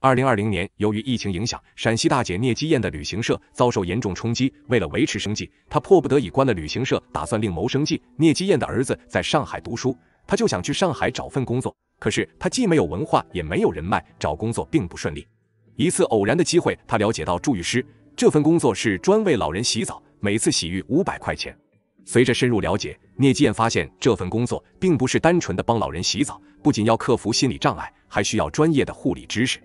二零二零年，由于疫情影响，陕西大姐聂基燕的旅行社遭受严重冲击。为了维持生计，她迫不得已关了旅行社，打算另谋生计。聂基燕的儿子在上海读书，她就想去上海找份工作。可是她既没有文化，也没有人脉，找工作并不顺利。一次偶然的机会，她了解到助浴师这份工作是专为老人洗澡，每次洗浴五百块钱。随着深入了解，聂基燕发现这份工作并不是单纯的帮老人洗澡，不仅要克服心理障碍，还需要专业的护理知识。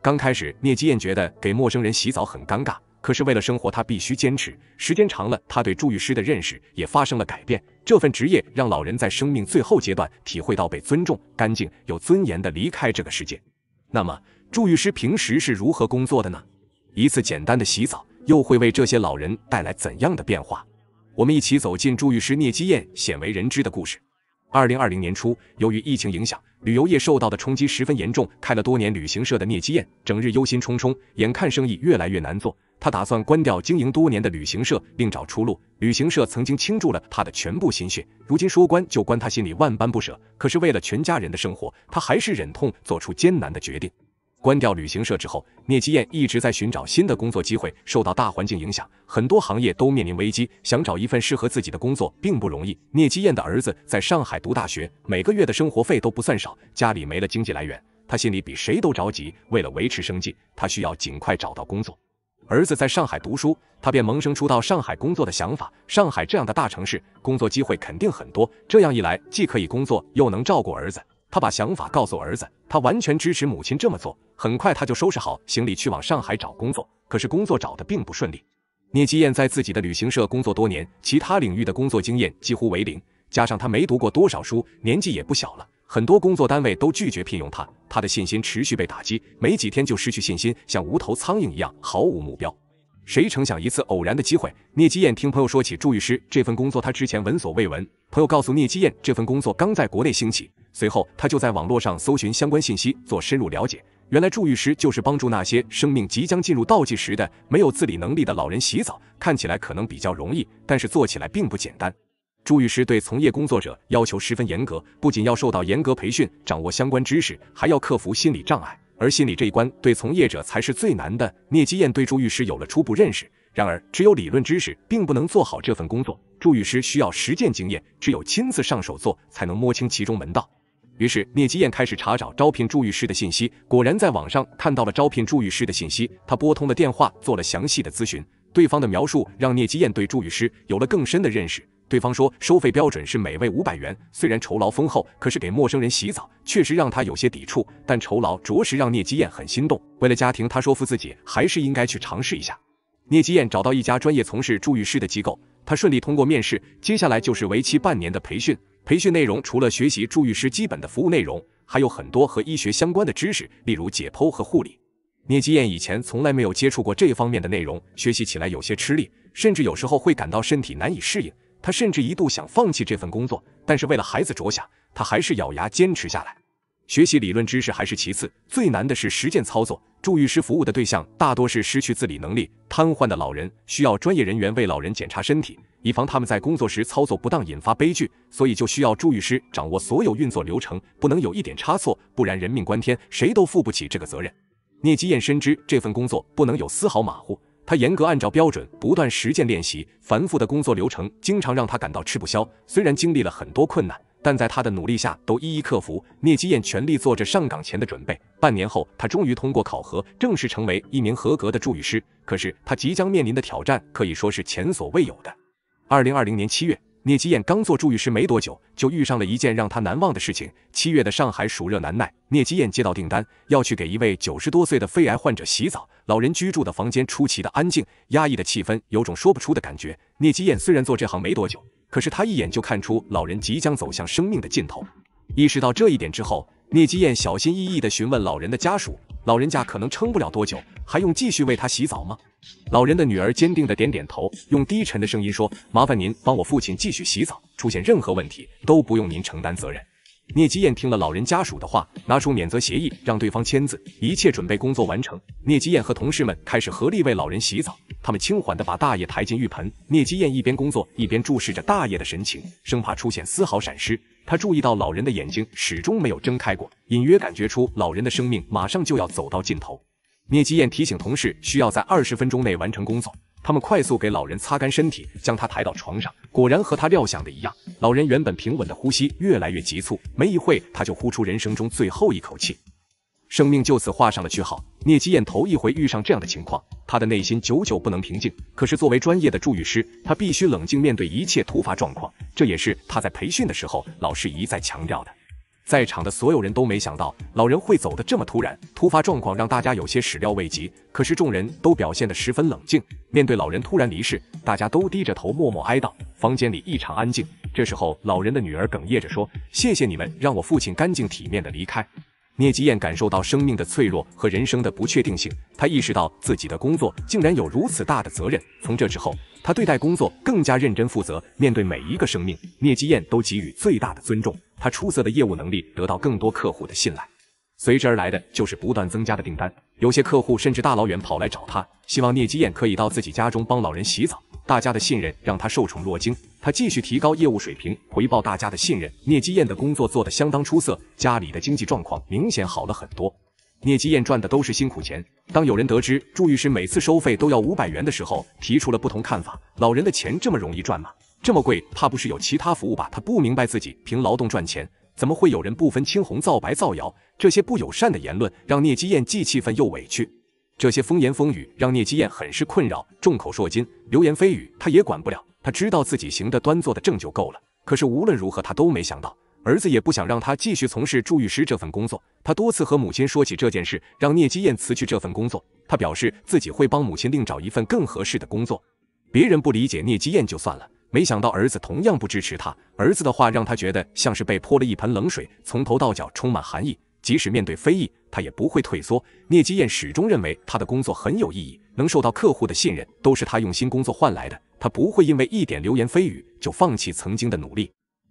刚开始，聂基燕觉得给陌生人洗澡很尴尬，可是为了生活，她必须坚持。时间长了，她对助浴师的认识也发生了改变。这份职业让老人在生命最后阶段体会到被尊重、干净、有尊严的离开这个世界。那么，助浴师平时是如何工作的呢？一次简单的洗澡又会为这些老人带来怎样的变化？我们一起走进助浴师聂基燕鲜为人知的故事。二零二零年初，由于疫情影响。旅游业受到的冲击十分严重，开了多年旅行社的聂基燕整日忧心忡忡，眼看生意越来越难做，他打算关掉经营多年的旅行社，另找出路。旅行社曾经倾注了他的全部心血，如今说关就关，他心里万般不舍。可是为了全家人的生活，他还是忍痛做出艰难的决定。关掉旅行社之后，聂基燕一直在寻找新的工作机会。受到大环境影响，很多行业都面临危机，想找一份适合自己的工作并不容易。聂基燕的儿子在上海读大学，每个月的生活费都不算少，家里没了经济来源，他心里比谁都着急。为了维持生计，他需要尽快找到工作。儿子在上海读书，他便萌生出到上海工作的想法。上海这样的大城市，工作机会肯定很多。这样一来，既可以工作，又能照顾儿子。他把想法告诉儿子，他完全支持母亲这么做。很快，他就收拾好行李去往上海找工作。可是，工作找的并不顺利。聂继燕在自己的旅行社工作多年，其他领域的工作经验几乎为零，加上他没读过多少书，年纪也不小了，很多工作单位都拒绝聘用他。他的信心持续被打击，没几天就失去信心，像无头苍蝇一样，毫无目标。谁曾想一次偶然的机会，聂基燕听朋友说起助浴师这份工作，她之前闻所未闻。朋友告诉聂基燕，这份工作刚在国内兴起。随后，她就在网络上搜寻相关信息，做深入了解。原来，助浴师就是帮助那些生命即将进入倒计时的、没有自理能力的老人洗澡。看起来可能比较容易，但是做起来并不简单。助浴师对从业工作者要求十分严格，不仅要受到严格培训，掌握相关知识，还要克服心理障碍。而心理这一关对从业者才是最难的。聂基燕对朱玉师有了初步认识，然而只有理论知识并不能做好这份工作，朱玉师需要实践经验，只有亲自上手做才能摸清其中门道。于是聂基燕开始查找招聘朱玉师的信息，果然在网上看到了招聘朱玉师的信息，他拨通了电话做了详细的咨询，对方的描述让聂基燕对朱玉师有了更深的认识。对方说收费标准是每位五百元，虽然酬劳丰厚，可是给陌生人洗澡确实让他有些抵触。但酬劳着实让聂基燕很心动，为了家庭，他说服自己还是应该去尝试一下。聂基燕找到一家专业从事助浴师的机构，他顺利通过面试，接下来就是为期半年的培训。培训内容除了学习助浴师基本的服务内容，还有很多和医学相关的知识，例如解剖和护理。聂基燕以前从来没有接触过这方面的内容，学习起来有些吃力，甚至有时候会感到身体难以适应。他甚至一度想放弃这份工作，但是为了孩子着想，他还是咬牙坚持下来。学习理论知识还是其次，最难的是实践操作。助浴师服务的对象大多是失去自理能力、瘫痪的老人，需要专业人员为老人检查身体，以防他们在工作时操作不当引发悲剧。所以就需要助浴师掌握所有运作流程，不能有一点差错，不然人命关天，谁都负不起这个责任。聂吉燕深知这份工作不能有丝毫马虎。他严格按照标准不断实践练习，繁复的工作流程经常让他感到吃不消。虽然经历了很多困难，但在他的努力下都一一克服。聂基燕全力做着上岗前的准备。半年后，他终于通过考核，正式成为一名合格的助浴师。可是，他即将面临的挑战可以说是前所未有的。二零二零年七月，聂基燕刚做助浴师没多久，就遇上了一件让他难忘的事情。七月的上海暑热难耐，聂基燕接到订单，要去给一位九十多岁的肺癌患者洗澡。老人居住的房间出奇的安静，压抑的气氛，有种说不出的感觉。聂基燕虽然做这行没多久，可是她一眼就看出老人即将走向生命的尽头。意识到这一点之后，聂基燕小心翼翼的询问老人的家属，老人家可能撑不了多久，还用继续为他洗澡吗？老人的女儿坚定的点点头，用低沉的声音说：“麻烦您帮我父亲继续洗澡，出现任何问题都不用您承担责任。”聂吉燕听了老人家属的话，拿出免责协议让对方签字，一切准备工作完成。聂吉燕和同事们开始合力为老人洗澡，他们轻缓的把大爷抬进浴盆。聂吉燕一边工作，一边注视着大爷的神情，生怕出现丝毫闪失。他注意到老人的眼睛始终没有睁开过，隐约感觉出老人的生命马上就要走到尽头。聂吉燕提醒同事，需要在二十分钟内完成工作。他们快速给老人擦干身体，将他抬到床上。果然和他料想的一样，老人原本平稳的呼吸越来越急促，没一会他就呼出人生中最后一口气，生命就此画上了句号。聂基燕头一回遇上这样的情况，她的内心久久不能平静。可是作为专业的助浴师，她必须冷静面对一切突发状况，这也是她在培训的时候老师一再强调的。在场的所有人都没想到老人会走得这么突然，突发状况让大家有些始料未及。可是众人都表现得十分冷静，面对老人突然离世，大家都低着头默默哀悼，房间里异常安静。这时候，老人的女儿哽咽着说：“谢谢你们，让我父亲干净体面地离开。”聂吉燕感受到生命的脆弱和人生的不确定性，她意识到自己的工作竟然有如此大的责任。从这之后，她对待工作更加认真负责，面对每一个生命，聂吉燕都给予最大的尊重。她出色的业务能力得到更多客户的信赖。随之而来的就是不断增加的订单，有些客户甚至大老远跑来找他，希望聂基燕可以到自己家中帮老人洗澡。大家的信任让他受宠若惊，他继续提高业务水平，回报大家的信任。聂基燕的工作做得相当出色，家里的经济状况明显好了很多。聂基燕赚的都是辛苦钱。当有人得知祝浴师每次收费都要五百元的时候，提出了不同看法：老人的钱这么容易赚吗？这么贵，怕不是有其他服务吧？他不明白自己凭劳动赚钱。怎么会有人不分青红皂白造谣？这些不友善的言论让聂基燕既气愤又委屈。这些风言风语让聂基燕很是困扰。众口铄金，流言蜚语，他也管不了。他知道自己行得端，坐得正就够了。可是无论如何，他都没想到儿子也不想让他继续从事助浴师这份工作。他多次和母亲说起这件事，让聂基燕辞去这份工作。他表示自己会帮母亲另找一份更合适的工作。别人不理解聂基燕就算了。没想到儿子同样不支持他，儿子的话让他觉得像是被泼了一盆冷水，从头到脚充满寒意。即使面对非议，他也不会退缩。聂基燕始终认为他的工作很有意义，能受到客户的信任，都是他用心工作换来的。他不会因为一点流言蜚语就放弃曾经的努力。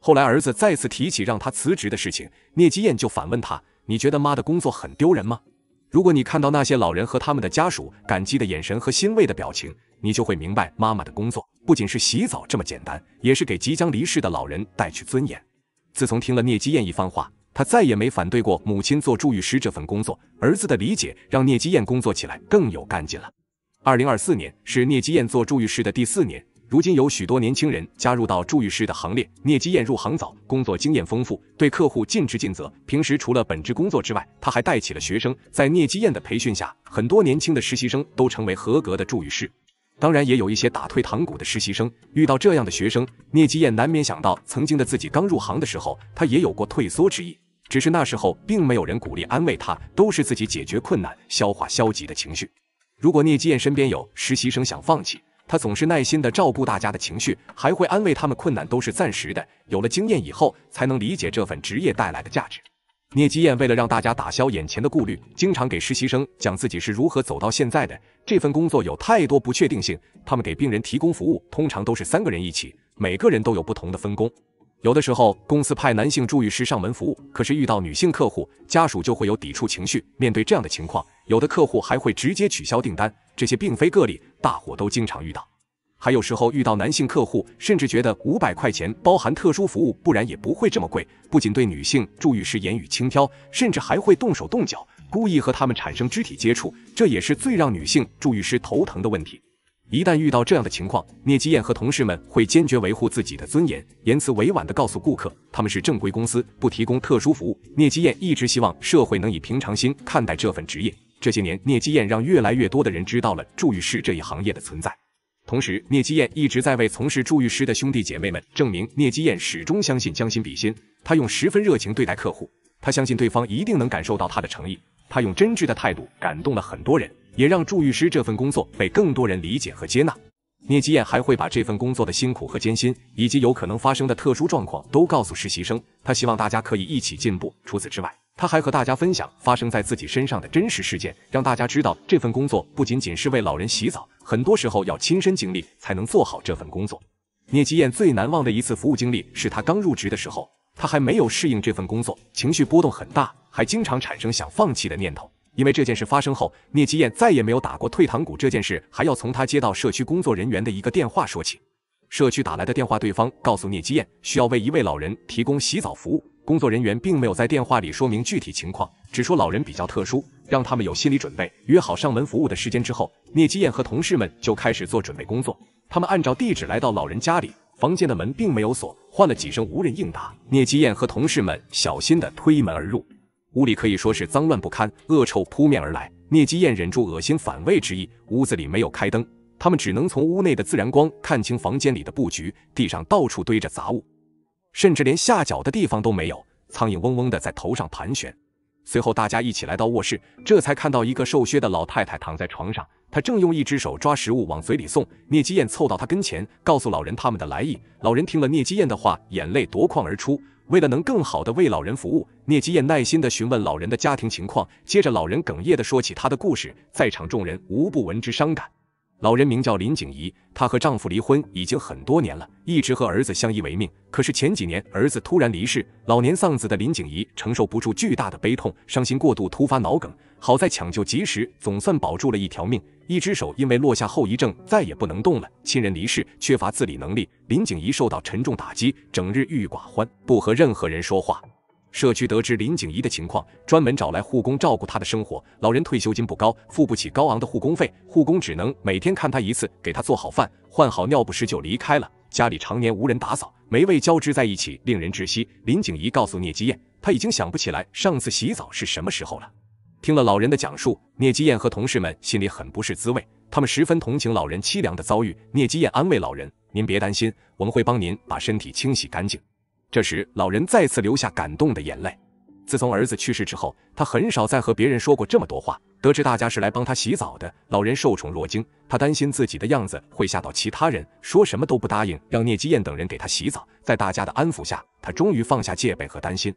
后来儿子再次提起让他辞职的事情，聂基燕就反问他：“你觉得妈的工作很丢人吗？”如果你看到那些老人和他们的家属感激的眼神和欣慰的表情，你就会明白，妈妈的工作不仅是洗澡这么简单，也是给即将离世的老人带去尊严。自从听了聂基燕一番话，他再也没反对过母亲做助浴师这份工作。儿子的理解让聂基燕工作起来更有干劲了。二零二四年是聂基燕做助浴师的第四年。如今有许多年轻人加入到助浴师的行列。聂基燕入行早，工作经验丰富，对客户尽职尽责。平时除了本职工作之外，他还带起了学生。在聂基燕的培训下，很多年轻的实习生都成为合格的助浴师。当然，也有一些打退堂鼓的实习生。遇到这样的学生，聂基燕难免想到曾经的自己。刚入行的时候，他也有过退缩之意，只是那时候并没有人鼓励安慰他，都是自己解决困难，消化消极的情绪。如果聂基燕身边有实习生想放弃，他总是耐心的照顾大家的情绪，还会安慰他们困难都是暂时的。有了经验以后，才能理解这份职业带来的价值。聂基燕为了让大家打消眼前的顾虑，经常给实习生讲自己是如何走到现在的。这份工作有太多不确定性，他们给病人提供服务，通常都是三个人一起，每个人都有不同的分工。有的时候公司派男性助浴师上门服务，可是遇到女性客户家属就会有抵触情绪。面对这样的情况，有的客户还会直接取消订单。这些并非个例。大伙都经常遇到，还有时候遇到男性客户，甚至觉得五百块钱包含特殊服务，不然也不会这么贵。不仅对女性助浴师言语轻佻，甚至还会动手动脚，故意和他们产生肢体接触，这也是最让女性助浴师头疼的问题。一旦遇到这样的情况，聂基燕和同事们会坚决维护自己的尊严，言辞委婉地告诉顾客，他们是正规公司，不提供特殊服务。聂基燕一直希望社会能以平常心看待这份职业。这些年，聂基燕让越来越多的人知道了助浴师这一行业的存在。同时，聂基燕一直在为从事助浴师的兄弟姐妹们证明。聂基燕始终相信将心比心，他用十分热情对待客户，他相信对方一定能感受到他的诚意。他用真挚的态度感动了很多人，也让助浴师这份工作被更多人理解和接纳。聂基燕还会把这份工作的辛苦和艰辛，以及有可能发生的特殊状况都告诉实习生。他希望大家可以一起进步。除此之外，他还和大家分享发生在自己身上的真实事件，让大家知道这份工作不仅仅是为老人洗澡，很多时候要亲身经历才能做好这份工作。聂吉燕最难忘的一次服务经历是她刚入职的时候，她还没有适应这份工作，情绪波动很大，还经常产生想放弃的念头。因为这件事发生后，聂吉燕再也没有打过退堂鼓。这件事还要从她接到社区工作人员的一个电话说起。社区打来的电话，对方告诉聂吉燕需要为一位老人提供洗澡服务。工作人员并没有在电话里说明具体情况，只说老人比较特殊，让他们有心理准备。约好上门服务的时间之后，聂基燕和同事们就开始做准备工作。他们按照地址来到老人家里，房间的门并没有锁，换了几声无人应答。聂基燕和同事们小心的推门而入，屋里可以说是脏乱不堪，恶臭扑面而来。聂基燕忍住恶心反胃之意，屋子里没有开灯，他们只能从屋内的自然光看清房间里的布局，地上到处堆着杂物。甚至连下脚的地方都没有，苍蝇嗡嗡的在头上盘旋。随后大家一起来到卧室，这才看到一个瘦削的老太太躺在床上，她正用一只手抓食物往嘴里送。聂基燕凑到她跟前，告诉老人他们的来意。老人听了聂基燕的话，眼泪夺眶而出。为了能更好的为老人服务，聂基燕耐心的询问老人的家庭情况，接着老人哽咽的说起他的故事，在场众人无不闻之伤感。老人名叫林景怡，她和丈夫离婚已经很多年了，一直和儿子相依为命。可是前几年儿子突然离世，老年丧子的林景怡承受不住巨大的悲痛，伤心过度突发脑梗，好在抢救及时，总算保住了一条命。一只手因为落下后遗症，再也不能动了。亲人离世，缺乏自理能力，林景怡受到沉重打击，整日郁郁寡欢，不和任何人说话。社区得知林景怡的情况，专门找来护工照顾她的生活。老人退休金不高，付不起高昂的护工费，护工只能每天看她一次，给她做好饭，换好尿不湿就离开了。家里常年无人打扫，霉味交织在一起，令人窒息。林景怡告诉聂基燕，她已经想不起来上次洗澡是什么时候了。听了老人的讲述，聂基燕和同事们心里很不是滋味，他们十分同情老人凄凉的遭遇。聂基燕安慰老人：“您别担心，我们会帮您把身体清洗干净。”这时，老人再次流下感动的眼泪。自从儿子去世之后，他很少再和别人说过这么多话。得知大家是来帮他洗澡的，老人受宠若惊。他担心自己的样子会吓到其他人，说什么都不答应，让聂基燕等人给他洗澡。在大家的安抚下，他终于放下戒备和担心。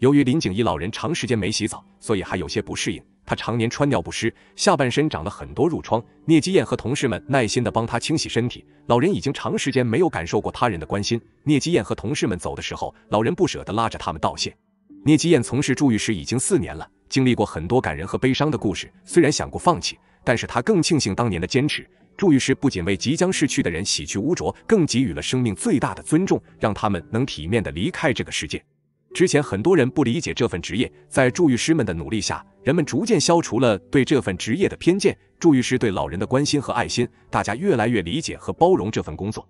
由于林景一老人长时间没洗澡，所以还有些不适应。他常年穿尿不湿，下半身长了很多褥疮。聂基燕和同事们耐心地帮他清洗身体。老人已经长时间没有感受过他人的关心。聂基燕和同事们走的时候，老人不舍得拉着他们道谢。聂基燕从事助浴师已经四年了，经历过很多感人和悲伤的故事。虽然想过放弃，但是他更庆幸当年的坚持。助浴师不仅为即将逝去的人洗去污浊，更给予了生命最大的尊重，让他们能体面地离开这个世界。之前很多人不理解这份职业，在助愈师们的努力下，人们逐渐消除了对这份职业的偏见。助愈师对老人的关心和爱心，大家越来越理解和包容这份工作。